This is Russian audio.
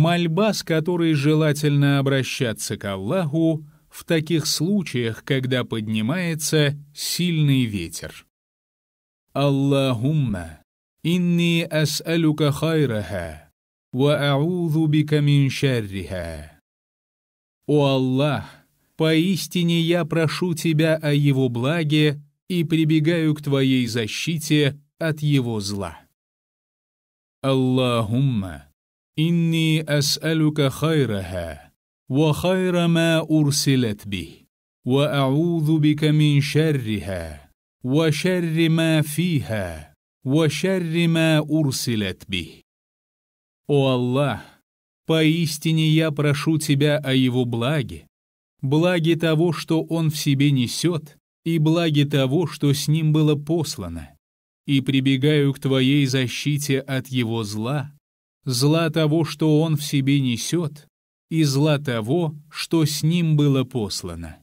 Мольба, с которой желательно обращаться к Аллаху в таких случаях, когда поднимается сильный ветер. Аллахумма, инни ас'алюка хайраха, ва аузу бика мин шарриха. О Аллах, поистине я прошу Тебя о его благе и прибегаю к Твоей защите от его зла. Аллахумма, «Инни ас'алюка хайраха, ва хайра ма урсилат бих, ва а'удhu бика мин шарриха, ва шарри ма фиха, ва шарри ма урсилат бих». «О Аллах, поистине я прошу Тебя о его благе, благе того, что он в себе несет, и благе того, что с ним было послано, и прибегаю к Твоей защите от его зла, зла того, что он в себе несет, и зла того, что с ним было послано.